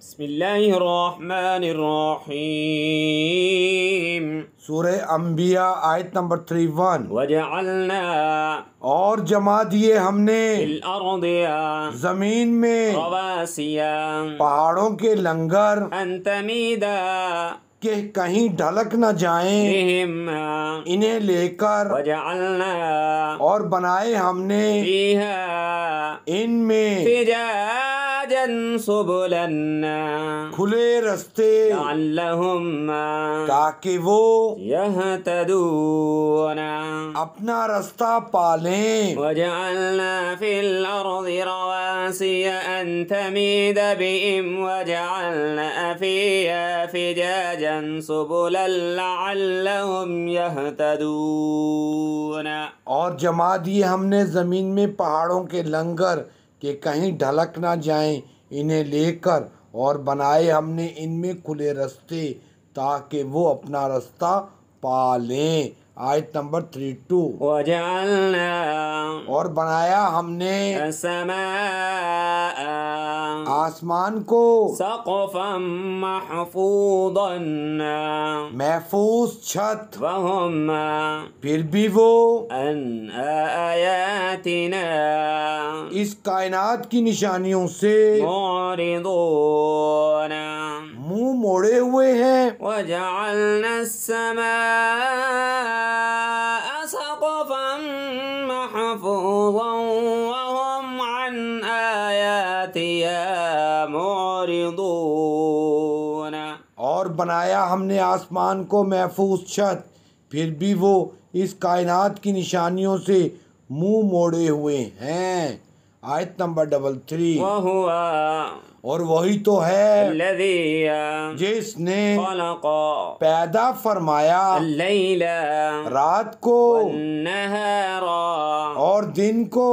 بسم اللہ الرحمن الرحیم سورہ انبیاء آیت نمبر 31 ون اور جما دیے ہم نے زمین میں پہاڑوں کے لنگر انتمیدہ کہ کہیں ڈھلک نہ جائیں انہیں لے کر وجعلنا اور بنائے ہم نے ان میں جن سب بولنا کھلے رستے اللہ تاکہ اپنا رستہ پالیں وجعلنا فی الارض رواسی ان تمید جال وجعلنا بول فجاجا سبلا یہ تدور اور جما دیے ہم نے زمین میں پہاڑوں کے لنگر کہ کہیں ڈھلک نہ جائیں انہیں لے کر اور بنائے ہم نے ان میں کھلے رستے تاکہ وہ اپنا رستہ پالیں آیت نمبر تھری ٹو اور بنایا ہم نے آسمان کو سقفا محفوظا محفوظ چھت پھر بھی وہ ان آیاتنا اس کائنات کی نشانیوں سے معرضون مو موڑے ہوئے ہیں وجعلنا السماء وهم عن معرضون اور بنایا ہم نے آسمان کو محفوظ چھت پھر بھی وہ اس کائنات کی نشانیوں سے منہ موڑے ہوئے ہیں آیت نمبر ڈبل تھری اور وہی تو ہے جس نے پیدا فرمایا رات کو دن کو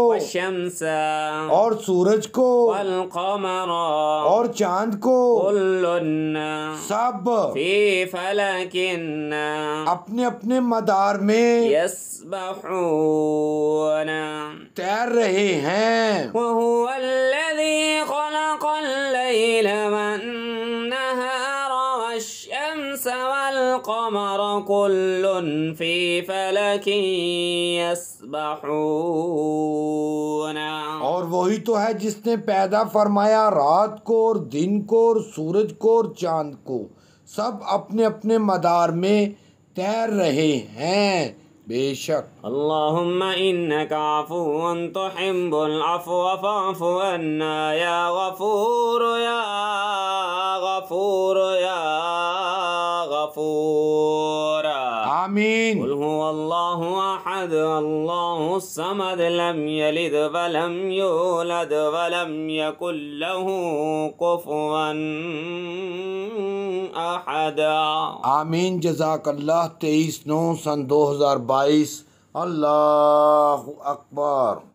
اور سورج کو والقمر اور چاند کو کلن سب فی فلکن اپنے اپنے مدار میں یسبحون تیر رہے ہیں اللہ کل فی فلک یسبحون اور وہی تو ہے جس نے پیدا فرمایا رات کو اور دن کو اور سورج کو اور چاند کو سب اپنے اپنے مدار میں تیر رہے ہیں بے شک اللہم عفو تحب العفو اللہ عنا فون غفور فون غفورا آمين قل هو الله أحد الله الصمد لم يلد ولم يولد ولم يكن له كفوا أحدا آمين جزاك الله تئيس نو سن 2022 الله أكبر